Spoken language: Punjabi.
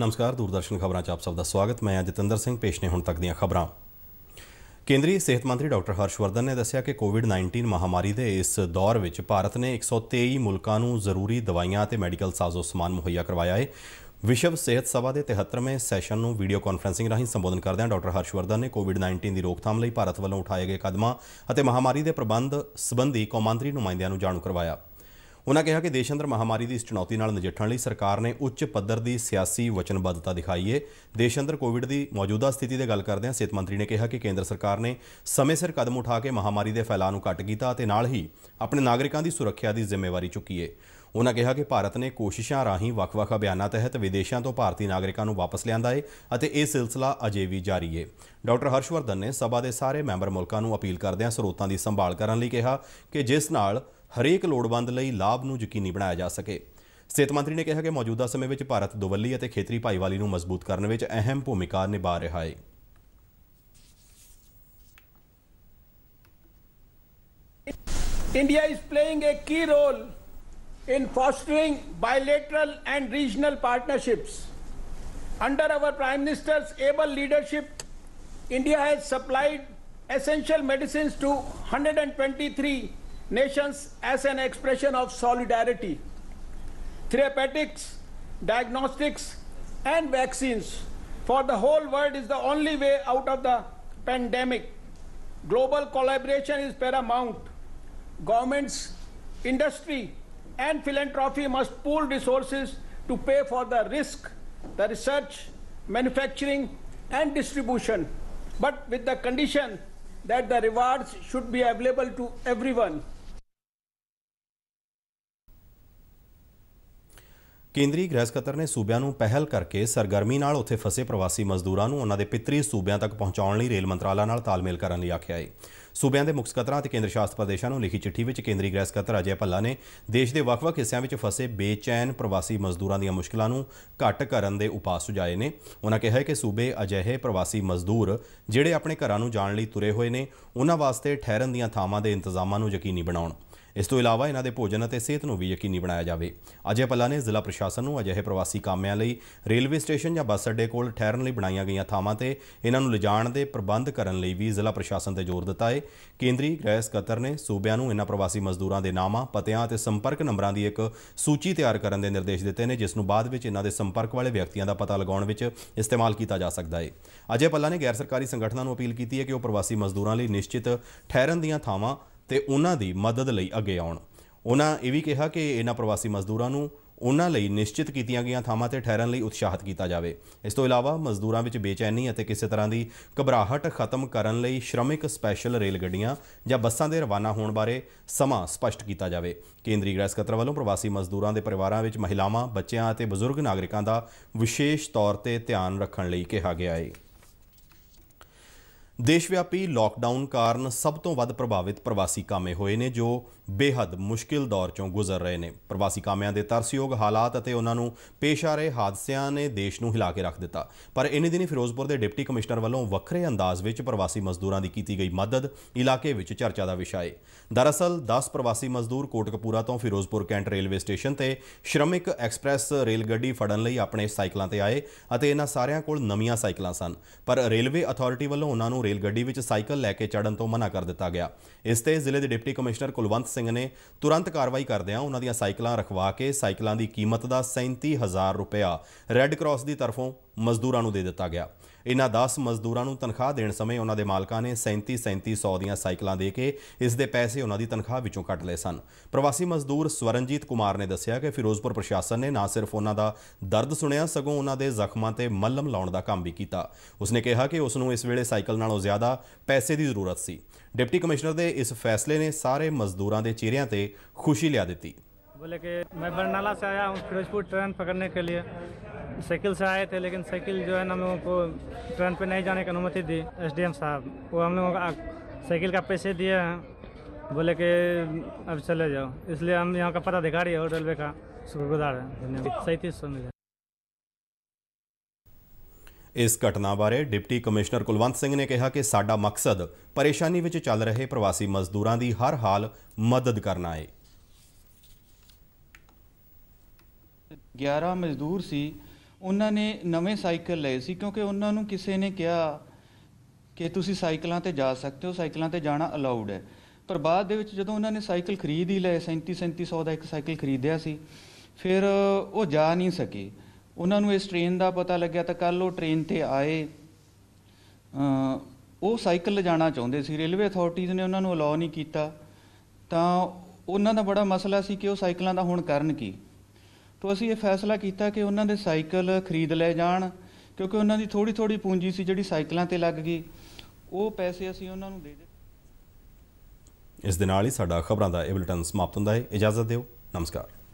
ਨਮਸਕਾਰ ਦੂਰਦਰਸ਼ਨ ਖਬਰਾਂ 'ਚ ਆਪ ਸਭ ਦਾ ਸਵਾਗਤ ਮੈਂ ਹਾਂ ਜਤਿੰਦਰ ਸਿੰਘ ਪੇਸ਼ ਨੇ ਹੁਣ ਤੱਕ ਦੀਆਂ ਖਬਰਾਂ ਕੇਂਦਰੀ ਸਿਹਤ ਮੰਤਰੀ ਡਾਕਟਰ ਹਰਸ਼ਵਰਧਨ ਨੇ ਦੱਸਿਆ ਕਿ ਕੋਵਿਡ-19 ਮਹਾਮਾਰੀ ਦੇ ਇਸ ਦੌਰ ਵਿੱਚ ਭਾਰਤ ਨੇ 123 ਮੁਲਕਾਂ ਨੂੰ ਜ਼ਰੂਰੀ ਦਵਾਈਆਂ ਅਤੇ ਮੈਡੀਕਲ ਸਾਜ਼ੋ-ਸਮਾਨ ਮੁਹੱਈਆ ਕਰਵਾਇਆ ਹੈ ਵਿਸ਼ਵ ਸਿਹਤ ਸਭਾ ਦੇ 73ਵੇਂ ਸੈਸ਼ਨ ਨੂੰ ਵੀਡੀਓ ਕਾਨਫਰੈਂਸਿੰਗ ਰਾਹੀਂ ਸੰਬੋਧਨ ਕਰਦਿਆਂ ਡਾਕਟਰ ਹਰਸ਼ਵਰਧਨ ਨੇ ਕੋਵਿਡ-19 ਦੀ ਰੋਕਥਾਮ ਲਈ ਭਾਰਤ ਵੱਲੋਂ ਉਠਾਏ ਗਏ ਕਦਮਾਂ ਅਤੇ ਮਹਾਮਾਰੀ ਦੇ ਪ੍ਰਬੰਧ ਸੰਬੰਧੀ ਕੌਮਾਂਤਰੀ ਨੁਮਾਇੰਦਿਆਂ ਨੂੰ ਜਾਣੂ ਕਰਵਾਇਆ ਉਹਨਾਂ ਕਿਹਾ ਕਿ ਦੇਸ਼ ਅੰਦਰ ਮਹਾਮਾਰੀ ਦੀ ਇਸ ਚੁਣੌਤੀ ਨਾਲ ਨਜਿੱਠਣ ਲਈ ਸਰਕਾਰ ਨੇ ਉੱਚ ਪੱਧਰ ਦੀ ਸਿਆਸੀ ਵਚਨਬੱਧਤਾ ਦਿਖਾਈ ਹੈ ਦੇਸ਼ ਅੰਦਰ ਕੋਵਿਡ ਦੀ ਮੌਜੂਦਾ ਸਥਿਤੀ ਦੇ ਗੱਲ ਕਰਦਿਆਂ ਸਿਹਤ ਮੰਤਰੀ ਨੇ ਕਿਹਾ ਕਿ ਕੇਂਦਰ ਸਰਕਾਰ ਨੇ ਸਮੇਂ ਸਿਰ ਕਦਮ ਉਠਾ ਕੇ ਮਹਾਮਾਰੀ ਦੇ ਫੈਲਾਅ ਨੂੰ ਘਟ ਕੀਤਾ ਅਤੇ ਨਾਲ ਹੀ ਆਪਣੇ ਨਾਗਰਿਕਾਂ ਦੀ ਸੁਰੱਖਿਆ ਦੀ ਜ਼ਿੰਮੇਵਾਰੀ ਚੁੱਕੀ ਹੈ ਉਹਨਾਂ ਕਿਹਾ ਕਿ ਭਾਰਤ ਨੇ ਕੋਸ਼ਿਸ਼ਾਂ ਰਾਹੀਂ ਵੱਖ-ਵੱਖ ਅਭਿਆਨਾਂ ਤਹਿਤ ਵਿਦੇਸ਼ਾਂ ਤੋਂ ਭਾਰਤੀ ਨਾਗਰਿਕਾਂ ਨੂੰ ਵਾਪਸ ਲਿਆਂਦਾ ਹੈ ਅਤੇ ਇਹ ਸਿਲਸਿਲਾ ਅਜੇ ਵੀ ਜਾਰੀ ਹੈ ਡਾਕਟਰ ਹਰਸ਼ਵਰਧਨ ਨੇ ਸਭਾ ਦੇ ਸਾਰੇ ਮੈਂਬਰ ਮੁਲਕਾਂ ਨੂੰ ਅਪੀਲ ਕਰਦਿਆਂ ਸਰੋਤਾਂ ਦੀ ਸੰਭਾਲ ਕਰਨ ਲਈ ਕਿਹਾ ਕਿ ਜਿਸ ਨਾਲ ਹਰੇਕ ਲੋੜਵੰਦ ਲਈ ਲਾਭ ਨੂੰ ਯਕੀਨੀ ਬਣਾਇਆ ਜਾ ਸਕੇ ਸਿਹਤ ਮੰਤਰੀ ਨੇ ਕਿਹਾ ਕਿ ਮੌਜੂਦਾ ਸਮੇਂ ਵਿੱਚ ਭਾਰਤ ਦੁਵੱਲੀ ਅਤੇ ਖੇਤਰੀ ਭਾਈਵਾਲੀ ਨੂੰ ਮਜ਼ਬੂਤ ਕਰਨ ਵਿੱਚ ਅਹਿਮ ਭੂਮਿਕਾ ਨਿਭਾ ਰਿਹਾ ਹੈ India is playing a key role in fostering bilateral and regional partnerships under our prime minister's able leadership India has supplied essential medicines to 123 nations as an expression of solidarity. Therapeutics, diagnostics, and vaccines for the whole world is the only way out of the pandemic. Global collaboration is paramount. Governments, industry, and philanthropy must pool resources to pay for the risk, the research, manufacturing, and distribution, but with the condition that the rewards should be available to everyone. ਕੇਂਦਰੀ ਗ੍ਰਹਿ ਸਕੱਤਰ ਨੇ ਸੂਬਿਆਂ ਨੂੰ ਪਹਿਲ ਕਰਕੇ ਸਰਗਰਮੀ ਨਾਲ ਉੱਥੇ ਫਸੇ ਪ੍ਰਵਾਸੀ ਮਜ਼ਦੂਰਾਂ ਨੂੰ ਉਹਨਾਂ ਦੇ ਪਿਤਰੀ ਸੂਬਿਆਂ ਤੱਕ ਪਹੁੰਚਾਉਣ ਲਈ ਰੇਲ ਮੰਤਰਾਲਾ ਨਾਲ ਤਾਲਮੇਲ ਕਰਨ ਲਈ ਆਖਿਆ ਹੈ ਸੂਬਿਆਂ ਦੇ ਮੁੱਖ ਸਕੱਤਰਾਂ ਅਤੇ ਕੇਂਦਰ ਸ਼ਾਸਤ ਪ੍ਰਦੇਸ਼ਾਂ ਨੂੰ ਲਿਖੀ ਚਿੱਠੀ ਵਿੱਚ ਕੇਂਦਰੀ ਗ੍ਰਹਿ ਸਕੱਤਰ ਅਜੇ ਭੱਲਾ ਨੇ ਦੇਸ਼ ਦੇ ਵੱਖ-ਵੱਖ ਹਿੱਸਿਆਂ ਵਿੱਚ ਫਸੇ ਬੇਚੈਨ ਪ੍ਰਵਾਸੀ ਮਜ਼ਦੂਰਾਂ ਦੀਆਂ ਮੁਸ਼ਕਲਾਂ ਨੂੰ ਘੱਟ ਕਰਨ ਦੇ ਉਪਾਅ ਸੁਝਾਏ ਨੇ ਉਹਨਾਂ ਕਿਹਾ ਹੈ ਕਿ ਸੂਬੇ ਅਜਿਹੇ ਪ੍ਰਵਾਸੀ ਮਜ਼ਦੂਰ ਜਿਹੜੇ ਆਪਣੇ ਘਰਾਂ ਨੂੰ ਜਾਣ ਲਈ ਤੁਰੇ ਹੋਏ ਨੇ ਉਹਨਾਂ ਵਾਸਤੇ ਠਹਿਰਨ ਦੀਆਂ ਥਾਵਾਂ ਦੇ ਇੰਤਜ਼ਾਮਾਂ ਨੂੰ ਯਕੀਨੀ ਬਣਾਉਣ ਇਸ ਤੋਂ ਇਲਾਵਾ ਇਹਨਾਂ ਦੇ ਭੋਜਨ ਅਤੇ ਸਿਹਤ ਨੂੰ ਵੀ ਯਕੀਨੀ ਬਣਾਇਆ ਜਾਵੇ ਅਜੇ ਪੱਲਾ ਨੇ ਜ਼ਿਲ੍ਹਾ ਪ੍ਰਸ਼ਾਸਨ ਨੂੰ ਅਜਿਹੇ ਪ੍ਰਵਾਸੀ ਕਾਮਿਆਂ ਲਈ ਰੇਲਵੇ ਸਟੇਸ਼ਨ ਜਾਂ ਬੱਸ ਅੱਡੇ ਕੋਲ ਠਹਿਰਨ ਲਈ ਬਣਾਈਆਂ ਗਈਆਂ ਥਾਵਾਂ ਤੇ ਇਹਨਾਂ ਨੂੰ ਲਿਜਾਣ ਦੇ ਪ੍ਰਬੰਧ ਕਰਨ ਲਈ ਵੀ ਜ਼ਿਲ੍ਹਾ ਪ੍ਰਸ਼ਾਸਨ ਤੇ ਜ਼ੋਰ ਦਿੱਤਾ ਹੈ ਕੇਂਦਰੀ ਗ੍ਰਹਿ ਸਕੱਤਰ ਨੇ ਸੂਬਿਆਂ ਨੂੰ ਇਹਨਾਂ ਪ੍ਰਵਾਸੀ ਮਜ਼ਦੂਰਾਂ ਦੇ ਨਾਮਾਂ ਪਤਿਆਂ ਅਤੇ ਸੰਪਰਕ ਨੰਬਰਾਂ ਦੀ ਇੱਕ ਸੂਚੀ ਤਿਆਰ ਕਰਨ ਦੇ ਨਿਰਦੇਸ਼ ਦਿੱਤੇ ਨੇ ਜਿਸ ਨੂੰ ਬਾਅਦ ਵਿੱਚ ਇਹਨਾਂ ਦੇ ਸੰਪਰਕ ਵਾਲੇ ਵਿਅਕਤੀਆਂ ਦਾ ਪਤਾ ਲਗਾਉਣ ਵਿੱਚ ਇਸਤੇਮਾਲ ਕੀਤਾ ਜਾ ਸਕਦਾ ਹੈ ਅਜੇ ਪੱਲਾ ਨੇ ਗੈਰ ਸਰਕਾਰੀ ਸੰਗਠਨਾਂ ਨੂੰ ਅਪੀਲ ਕੀਤੀ ਹੈ ਕਿ ਉਹ ਪ੍ਰਵਾਸੀ ਮਜ਼ਦੂਰਾਂ ਲਈ ਨਿਸ਼ਚਿਤ ਠਹਿਰਨ ਦੀਆਂ ਥਾਵਾਂ ਤੇ ਉਹਨਾਂ ਦੀ ਮਦਦ ਲਈ ਅੱਗੇ ਆਉਣ ਉਹਨਾਂ ਇਹ ਵੀ ਕਿਹਾ ਕਿ ਇਹਨਾਂ ਪ੍ਰਵਾਸੀ ਮਜ਼ਦੂਰਾਂ ਨੂੰ ਉਹਨਾਂ ਲਈ ਨਿਸ਼ਚਿਤ ਕੀਤੀਆਂ ਗਈਆਂ ਥਾਵਾਂ ਤੇ ਠਹਿਰਨ ਲਈ ਉਤਸ਼ਾਹਤ ਕੀਤਾ ਜਾਵੇ ਇਸ ਤੋਂ ਇਲਾਵਾ ਮਜ਼ਦੂਰਾਂ ਵਿੱਚ ਬੇਚੈਨੀ ਅਤੇ ਕਿਸੇ ਤਰ੍ਹਾਂ ਦੀ ਘਬਰਾਹਟ ਖਤਮ ਕਰਨ ਲਈ ਸ਼੍ਰਮਿਕ ਸਪੈਸ਼ਲ ਰੇਲ ਗੱਡੀਆਂ ਜਾਂ ਬੱਸਾਂ ਦੇ ਰਵਾਨਾ ਹੋਣ ਬਾਰੇ ਸਮਾਂ ਸਪਸ਼ਟ ਕੀਤਾ ਜਾਵੇ ਕੇਂਦਰੀ ਗ੍ਰਹਿ ਸਕੱਤਰ ਵੱਲੋਂ ਪ੍ਰਵਾਸੀ ਮਜ਼ਦੂਰਾਂ ਦੇ ਪਰਿਵਾਰਾਂ ਵਿੱਚ ਮਹਿਲਾਵਾਂ ਬੱਚਿਆਂ ਅਤੇ ਬਜ਼ੁਰਗ ਨਾਗਰਿਕਾਂ ਦਾ ਵਿਸ਼ੇਸ਼ ਤੌਰ ਤੇ ਧਿਆਨ ਰੱਖਣ ਲਈ ਕਿਹਾ ਗਿਆ ਹੈ ਦੇਸ਼ਵਿਆਪੀ ਲਾਕਡਾਊਨ ਕਾਰਨ ਸਭ ਤੋਂ ਵੱਧ ਪ੍ਰਭਾਵਿਤ ਪ੍ਰਵਾਸੀ ਕਾਮੇ ਹੋਏ ਨੇ ਜੋ ਬੇहद ਮੁਸ਼ਕਿਲ ਦੌਰ ਚੋਂ ਗੁਜ਼ਰ ਰਹੇ ਨੇ ਪ੍ਰਵਾਸੀ ਕਾਮਿਆਂ ਦੇ ਤਰਸਯੋਗ ਹਾਲਾਤ ਅਤੇ ਉਹਨਾਂ ਨੂੰ ਪੇਸ਼ ਆ ਰਹੇ ਹਾਦਸਿਆਂ ਨੇ ਦੇਸ਼ ਨੂੰ ਹਿਲਾ ਕੇ ਰੱਖ ਦਿੱਤਾ ਪਰ ਇਨੇ ਦਿਨੀ ਫਿਰੋਜ਼ਪੁਰ ਦੇ ਡਿਪਟੀ ਕਮਿਸ਼ਨਰ ਵੱਲੋਂ ਵੱਖਰੇ ਅੰਦਾਜ਼ ਵਿੱਚ ਪ੍ਰਵਾਸੀ ਮਜ਼ਦੂਰਾਂ ਦੀ ਕੀਤੀ ਗਈ ਮਦਦ ਇਲਾਕੇ ਵਿੱਚ ਚਰਚਾ ਦਾ ਵਿਸ਼ਾ ਹੈ ਦਰਅਸਲ 10 ਪ੍ਰਵਾਸੀ ਮਜ਼ਦੂਰ ਕੋਟਕਪੂਰਾ ਤੋਂ ਫਿਰੋਜ਼ਪੁਰ ਕੈਂਟ ਰੇਲਵੇ ਸਟੇਸ਼ਨ ਤੇ ਸ਼੍ਰਮਿਕ ਐਕਸਪ੍ਰੈਸ ਰੇਲ ਗੱਡੀ ਫੜਨ ਲਈ ਆਪਣੇ ਸਾਈਕਲਾਂ ਤੇ ਆਏ ਅਤੇ ਇਹਨਾਂ ਸਾਰਿਆਂ ਕੋਲ ਨਵੀਆਂ ਸਾਈਕਲਾਂ ਸਨ ਪਰ ਰੇਲਵੇ ਅਥਾਰਟੀ ਵੱਲੋਂ ਉਹਨਾਂ ਨੂੰ ਰੇਲ ਗੱਡੀ ਵਿੱਚ ਸਾਈਕਲ ਲੈ ਕੇ ਚੜਨ ਤੋਂ ਮਨਾ ਕਰ ਦਿੱਤਾ ਗਿਆ ਇਸ ਤੇ ਜ਼ਿਲ੍ਹੇ ਦੇ ਡਿਪਟੀ ਕਮਿਸ਼ਨਰ ਕੁਲਵੰਤ ਸਿੰਘ ਨੇ ਤੁਰੰਤ ਕਾਰਵਾਈ ਕਰਦਿਆਂ ਉਹਨਾਂ ਦੀਆਂ ਸਾਈਕਲਾਂ ਰਖਵਾ ਕੇ ਸਾਈਕਲਾਂ ਦੀ ਕੀਮਤ ਦਾ 37000 ਰੁਪਇਆ ਰੈੱਡ ਕਰਾਸ ਦੀ ਤਰਫੋਂ ਮਜ਼ਦੂਰਾਂ ਨੂੰ ਦੇ ਦਿੱਤਾ ਗਿਆ ਇਹਨਾਂ 10 ਮਜ਼ਦੂਰਾਂ ਨੂੰ ਤਨਖਾਹ ਦੇਣ ਸਮੇਂ ਉਹਨਾਂ ਦੇ ਮਾਲਕਾਂ ਨੇ 37 3700 ਦੀਆਂ ਸਾਈਕਲਾਂ ਦੇ ਕੇ ਇਸ ਦੇ ਪੈਸੇ ਉਹਨਾਂ ਦੀ ਤਨਖਾਹ ਵਿੱਚੋਂ ਕੱਟ ਲਏ ਸਨ ਪ੍ਰਵਾਸੀ ਮਜ਼ਦੂਰ ਸਵਰਨਜੀਤ ਕੁਮਾਰ ਨੇ ਦੱਸਿਆ ਕਿ ਫਿਰੋਜ਼ਪੁਰ ਪ੍ਰਸ਼ਾਸਨ ਨੇ ਨਾ ਸਿਰਫ ਉਹਨਾਂ ਦਾ ਦਰਦ ਸੁਣਿਆ ਸਗੋਂ ਉਹਨਾਂ ਦੇ ਜ਼ਖਮਾਂ ਤੇ ਮਲਮ ਲਾਉਣ ਦਾ ਕੰਮ ਵੀ ਕੀਤਾ ਉਸਨੇ ਕਿਹਾ ਕਿ ਉਸ ਨੂੰ ਇਸ ਵੇਲੇ ਸਾਈਕਲ ਨਾਲੋਂ ਜ਼ਿਆਦਾ ਪੈਸੇ ਦੀ ਜ਼ਰੂਰਤ ਸੀ ਡਿਪਟੀ ਕਮਿਸ਼ਨਰ ਦੇ ਇਸ ਫੈਸਲੇ ਨੇ ਸਾਰੇ ਮਜ਼ਦੂਰਾਂ ਦੇ ਚਿਹਰਿਆਂ ਤੇ ਖੁਸ਼ੀ ਲਿਆ ਦਿੱਤੀ बोले कि मैं बरनाला से आया हूँ फिरोजपुर ट्रेन पकड़ने के लिए साइकिल से आए थे लेकिन साइकिल जो है ना हम लोगों को ट्रेन पे नहीं जाने की अनुमति दी एसडीएम साहब वो हम लोगों का साइकिल का पैसे दिए हैं बोले कि अब चले जाओ इसलिए हम यहाँ का पदाधिकारी और रेलवे का शुक्रगुजार है धन्यवाद सैंतीस सौ मिले ਇਸ ਘਟਨਾ ਬਾਰੇ ਡਿਪਟੀ ਕਮਿਸ਼ਨਰ ਕੁਲਵੰਤ ਸਿੰਘ ਨੇ ਕਿਹਾ ਕਿ ਸਾਡਾ ਮਕਸਦ ਪਰੇਸ਼ਾਨੀ ਵਿੱਚ ਚੱਲ ਰਹੇ ਪ੍ਰਵਾਸੀ ਮਜ਼ਦੂਰਾਂ ਦੀ ਹਰ ਹਾਲ ਮਦਦ ਕਰਨਾ 11 ਮਜ਼ਦੂਰ ਸੀ ਉਹਨਾਂ ਨੇ ਨਵੇਂ ਸਾਈਕਲ ਲਏ ਸੀ ਕਿਉਂਕਿ ਉਹਨਾਂ ਨੂੰ ਕਿਸੇ ਨੇ ਕਿਹਾ ਕਿ ਤੁਸੀਂ ਸਾਈਕਲਾਂ ਤੇ ਜਾ ਸਕਦੇ ਹੋ ਸਾਈਕਲਾਂ ਤੇ ਜਾਣਾ ਅਲਾਉਡ ਹੈ ਪਰ ਬਾਅਦ ਦੇ ਵਿੱਚ ਜਦੋਂ ਉਹਨਾਂ ਨੇ ਸਾਈਕਲ ਖਰੀਦ ਹੀ ਲਏ 37 3700 ਦਾ ਇੱਕ ਸਾਈਕਲ ਖਰੀਦਿਆ ਸੀ ਫਿਰ ਉਹ ਜਾ ਨਹੀਂ ਸਕੇ ਉਹਨਾਂ ਨੂੰ ਇਸ ਟ੍ਰੇਨ ਦਾ ਪਤਾ ਲੱਗਿਆ ਤਾਂ ਕੱਲ ਉਹ ਟ੍ਰੇਨ ਤੇ ਆਏ ਉਹ ਸਾਈਕਲ ਲਿਜਾਣਾ ਚਾਹੁੰਦੇ ਸੀ ਰੇਲਵੇ ਅਥਾਰਟੀਜ਼ ਨੇ ਉਹਨਾਂ ਨੂੰ ਅਲਾਉ ਨਹੀਂ ਕੀਤਾ ਤਾਂ ਉਹਨਾਂ ਦਾ ਬੜਾ ਮਸਲਾ ਸੀ ਕਿ ਉਹ ਸਾਈਕਲਾਂ ਦਾ ਹੁਣ ਕਰਨ ਕੀ ਤੋਂ ਅਸੀਂ ਇਹ ਫੈਸਲਾ ਕੀਤਾ ਕਿ ਉਹਨਾਂ ਦੇ ਸਾਈਕਲ ਖਰੀਦ ਲੈ ਜਾਣ ਕਿਉਂਕਿ ਉਹਨਾਂ ਦੀ ਥੋੜੀ ਥੋੜੀ ਪੂੰਜੀ ਸੀ ਜਿਹੜੀ ਸਾਈਕਲਾਂ ਤੇ ਲੱਗ ਗਈ ਉਹ ਪੈਸੇ ਅਸੀਂ ਉਹਨਾਂ ਨੂੰ ਦੇ ਦਿੱਤੇ ਇਸ ਦੇ ਨਾਲ ਹੀ ਸਾਡਾ ਖਬਰਾਂ ਦਾ ਇਹ ਬੁਲੇਟਿਨ ਸਮਾਪਤ ਹੁੰਦਾ ਹੈ ਇਜਾਜ਼ਤ ਦਿਓ ਨਮਸਕਾਰ